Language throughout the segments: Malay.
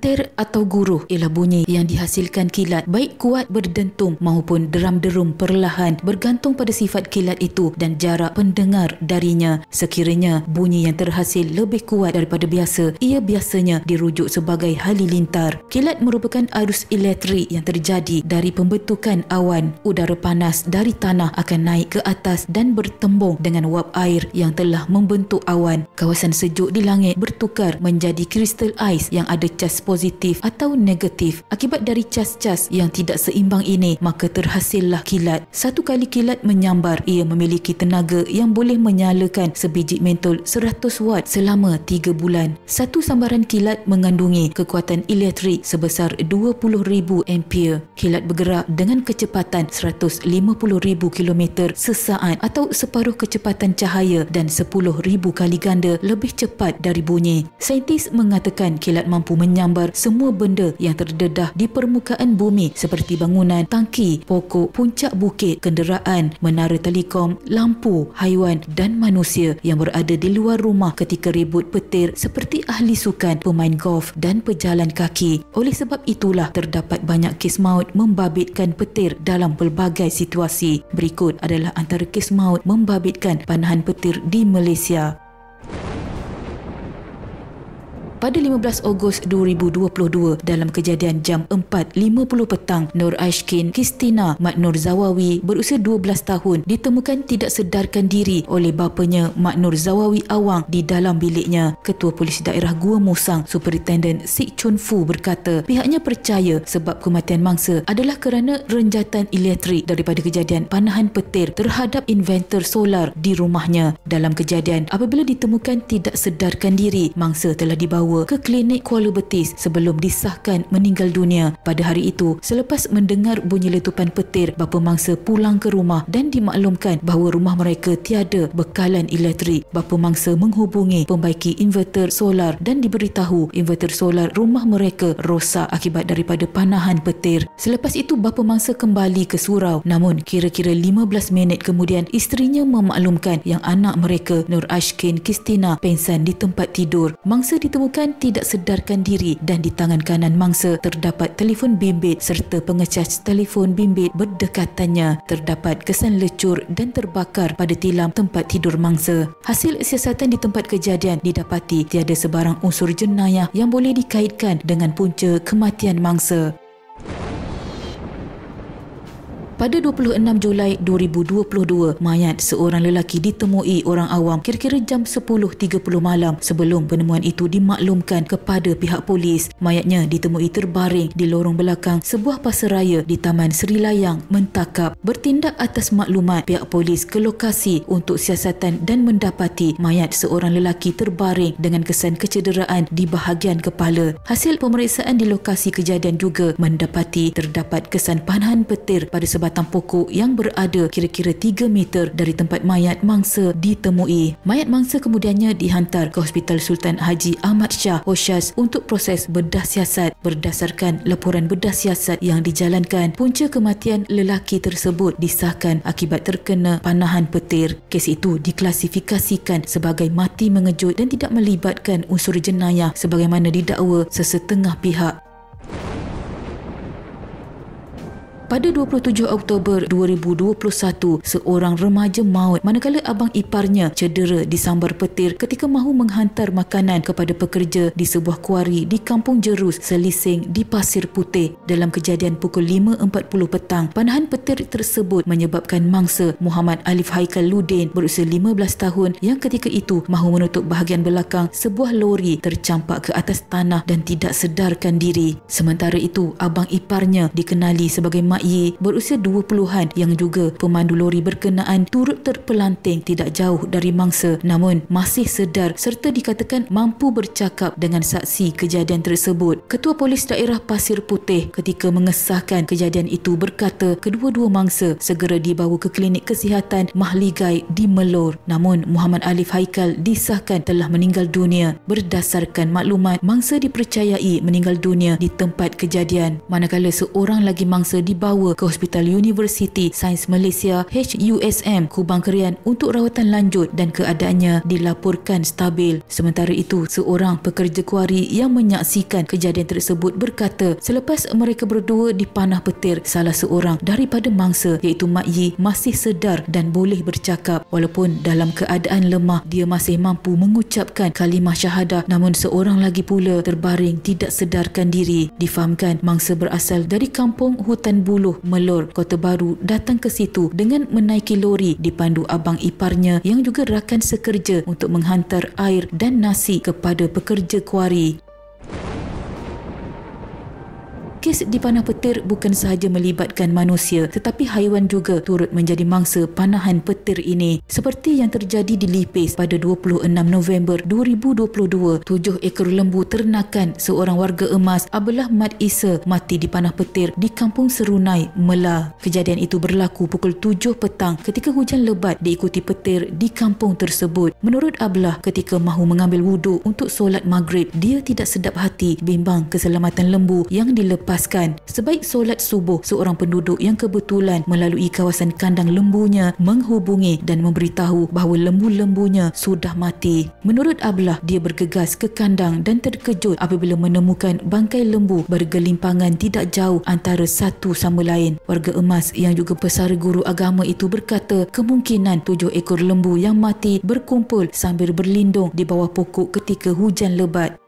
Katir atau guru ialah bunyi yang dihasilkan kilat baik kuat berdentum maupun deram-derum perlahan bergantung pada sifat kilat itu dan jarak pendengar darinya. Sekiranya bunyi yang terhasil lebih kuat daripada biasa, ia biasanya dirujuk sebagai halilintar. Kilat merupakan arus elektrik yang terjadi dari pembentukan awan. Udara panas dari tanah akan naik ke atas dan bertembung dengan wap air yang telah membentuk awan. Kawasan sejuk di langit bertukar menjadi kristal ais yang ada cas positif atau negatif akibat dari cas-cas yang tidak seimbang ini maka terhasillah kilat. Satu kali kilat menyambar ia memiliki tenaga yang boleh menyalakan sebiji mentol 100 watt selama 3 bulan. Satu sambaran kilat mengandungi kekuatan elektrik sebesar 20,000 ampere. Kilat bergerak dengan kecepatan 150,000 km sesaat atau separuh kecepatan cahaya dan 10,000 kali ganda lebih cepat dari bunyi. Saintis mengatakan kilat mampu menyambar gambar semua benda yang terdedah di permukaan bumi seperti bangunan, tangki, pokok, puncak bukit, kenderaan, menara telekom, lampu, haiwan dan manusia yang berada di luar rumah ketika ribut petir seperti ahli sukan, pemain golf dan pejalan kaki. Oleh sebab itulah terdapat banyak kes maut membabitkan petir dalam pelbagai situasi. Berikut adalah antara kes maut membabitkan panahan petir di Malaysia pada 15 Ogos 2022 dalam kejadian jam 4.50 petang Nur Aishkin Kristina Mat Nur Zawawi berusia 12 tahun ditemukan tidak sedarkan diri oleh bapanya Mat Nur Zawawi Awang di dalam biliknya. Ketua Polis Daerah Gua Musang Superintendent Sik Chun Fu berkata pihaknya percaya sebab kematian mangsa adalah kerana renjatan elektrik daripada kejadian panahan petir terhadap inventor solar di rumahnya. Dalam kejadian apabila ditemukan tidak sedarkan diri mangsa telah dibawa dibawa ke klinik Kuala Betis sebelum disahkan meninggal dunia pada hari itu selepas mendengar bunyi letupan petir bapa mangsa pulang ke rumah dan dimaklumkan bahawa rumah mereka tiada bekalan elektrik bapa mangsa menghubungi pembaiki inverter solar dan diberitahu inverter solar rumah mereka rosak akibat daripada panahan petir selepas itu bapa mangsa kembali ke surau namun kira-kira 15 minit kemudian isterinya memaklumkan yang anak mereka Nur Ashkin Kristina pensan di tempat tidur mangsa ditemukan bahkan tidak sedarkan diri dan di tangan kanan mangsa terdapat telefon bimbit serta pengecas telefon bimbit berdekatannya terdapat kesan lecur dan terbakar pada tilam tempat tidur mangsa. Hasil siasatan di tempat kejadian didapati tiada sebarang unsur jenayah yang boleh dikaitkan dengan punca kematian mangsa pada 26 Julai 2022, mayat seorang lelaki ditemui orang awam kira-kira jam 10.30 malam sebelum penemuan itu dimaklumkan kepada pihak polis. Mayatnya ditemui terbaring di lorong belakang sebuah pasaraya di Taman Seri Layang mentakap bertindak atas maklumat pihak polis ke lokasi untuk siasatan dan mendapati mayat seorang lelaki terbaring dengan kesan kecederaan di bahagian kepala. Hasil pemeriksaan di lokasi kejadian juga mendapati terdapat kesan panahan petir pada sebatang batang pokok yang berada kira-kira 3 meter dari tempat mayat mangsa ditemui. Mayat mangsa kemudiannya dihantar ke Hospital Sultan Haji Ahmad Shah Hoshas untuk proses bedah siasat berdasarkan laporan bedah siasat yang dijalankan. Punca kematian lelaki tersebut disahkan akibat terkena panahan petir. Kes itu diklasifikasikan sebagai mati mengejut dan tidak melibatkan unsur jenayah sebagaimana didakwa sesetengah pihak. Pada 27 Oktober 2021, seorang remaja maut manakala abang iparnya cedera disambar petir ketika mahu menghantar makanan kepada pekerja di sebuah kuari di Kampung Jerus, Selising di Pasir Putih. Dalam kejadian pukul 5.40 petang, panahan petir tersebut menyebabkan mangsa Muhammad Alif Haikal Ludin berusia 15 tahun yang ketika itu mahu menutup bahagian belakang sebuah lori tercampak ke atas tanah dan tidak sedarkan diri. Sementara itu, abang iparnya dikenali sebagai Ma anak Ye berusia 20-an yang juga pemandu lori berkenaan turut terpelanting tidak jauh dari mangsa namun masih sedar serta dikatakan mampu bercakap dengan saksi kejadian tersebut. Ketua Polis Daerah Pasir Putih ketika mengesahkan kejadian itu berkata kedua-dua mangsa segera dibawa ke klinik kesihatan Mahligai di Melor. Namun Muhammad Alif Haikal disahkan telah meninggal dunia berdasarkan maklumat mangsa dipercayai meninggal dunia di tempat kejadian. Manakala seorang lagi mangsa dibawa dibawa ke Hospital University Sains Malaysia HUSM Kubang Kerian untuk rawatan lanjut dan keadaannya dilaporkan stabil. Sementara itu, seorang pekerja kuari yang menyaksikan kejadian tersebut berkata selepas mereka berdua dipanah petir, salah seorang daripada mangsa iaitu Mak Yi masih sedar dan boleh bercakap. Walaupun dalam keadaan lemah, dia masih mampu mengucapkan kalimah syahadah namun seorang lagi pula terbaring tidak sedarkan diri. Difahamkan mangsa berasal dari kampung hutan bulu Hulu Melur, Kota Baru datang ke situ dengan menaiki lori dipandu abang iparnya yang juga rakan sekerja untuk menghantar air dan nasi kepada pekerja kuari kes di panah petir bukan sahaja melibatkan manusia tetapi haiwan juga turut menjadi mangsa panahan petir ini. Seperti yang terjadi di Lipis pada 26 November 2022, tujuh ekor lembu ternakan seorang warga emas Abelah Mat Isa mati di panah petir di Kampung Serunai, Mela. Kejadian itu berlaku pukul 7 petang ketika hujan lebat diikuti petir di kampung tersebut. Menurut Abelah, ketika mahu mengambil wudu untuk solat maghrib, dia tidak sedap hati bimbang keselamatan lembu yang dilepas dilepaskan. Sebaik solat subuh, seorang penduduk yang kebetulan melalui kawasan kandang lembunya menghubungi dan memberitahu bahawa lembu-lembunya sudah mati. Menurut Ablah, dia bergegas ke kandang dan terkejut apabila menemukan bangkai lembu bergelimpangan tidak jauh antara satu sama lain. Warga emas yang juga pesara guru agama itu berkata kemungkinan tujuh ekor lembu yang mati berkumpul sambil berlindung di bawah pokok ketika hujan lebat.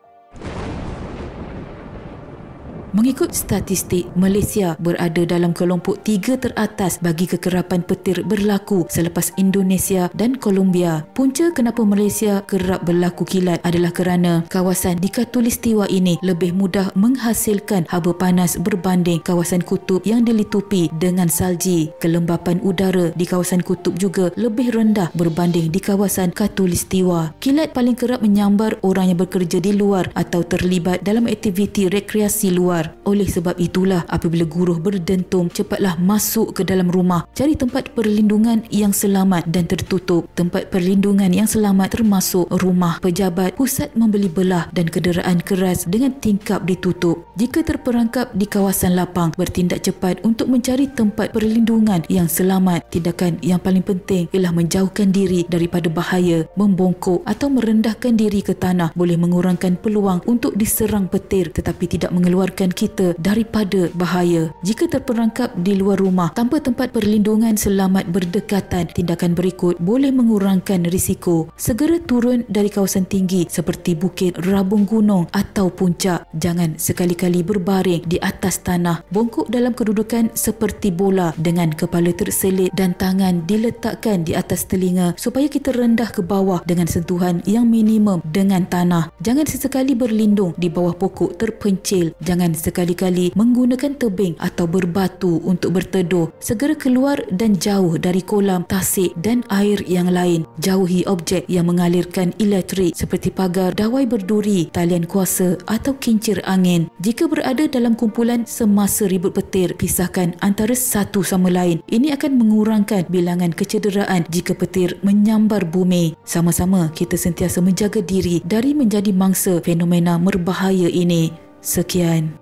Mengikut statistik, Malaysia berada dalam kelompok tiga teratas bagi kekerapan petir berlaku selepas Indonesia dan Colombia. Punca kenapa Malaysia kerap berlaku kilat adalah kerana kawasan di Katulistiwa ini lebih mudah menghasilkan haba panas berbanding kawasan kutub yang dilitupi dengan salji. Kelembapan udara di kawasan kutub juga lebih rendah berbanding di kawasan Katulistiwa. Kilat paling kerap menyambar orang yang bekerja di luar atau terlibat dalam aktiviti rekreasi luar keluar. Oleh sebab itulah apabila guru berdentum cepatlah masuk ke dalam rumah cari tempat perlindungan yang selamat dan tertutup. Tempat perlindungan yang selamat termasuk rumah pejabat pusat membeli belah dan kederaan keras dengan tingkap ditutup. Jika terperangkap di kawasan lapang bertindak cepat untuk mencari tempat perlindungan yang selamat. Tindakan yang paling penting ialah menjauhkan diri daripada bahaya, membongkok atau merendahkan diri ke tanah boleh mengurangkan peluang untuk diserang petir tetapi tidak mengeluarkan kita daripada bahaya. Jika terperangkap di luar rumah tanpa tempat perlindungan selamat berdekatan, tindakan berikut boleh mengurangkan risiko. Segera turun dari kawasan tinggi seperti bukit, rabung gunung atau puncak. Jangan sekali-kali berbaring di atas tanah. Bongkok dalam kedudukan seperti bola dengan kepala terselit dan tangan diletakkan di atas telinga supaya kita rendah ke bawah dengan sentuhan yang minimum dengan tanah. Jangan sesekali berlindung di bawah pokok terpencil. Jangan sekali-kali menggunakan tebing atau berbatu untuk berteduh. Segera keluar dan jauh dari kolam, tasik dan air yang lain. Jauhi objek yang mengalirkan elektrik seperti pagar, dawai berduri, talian kuasa atau kincir angin. Jika berada dalam kumpulan semasa ribut petir, pisahkan antara satu sama lain. Ini akan mengurangkan bilangan kecederaan jika petir menyambar bumi. Sama-sama kita sentiasa menjaga diri dari menjadi mangsa fenomena merbahaya ini. Sekian.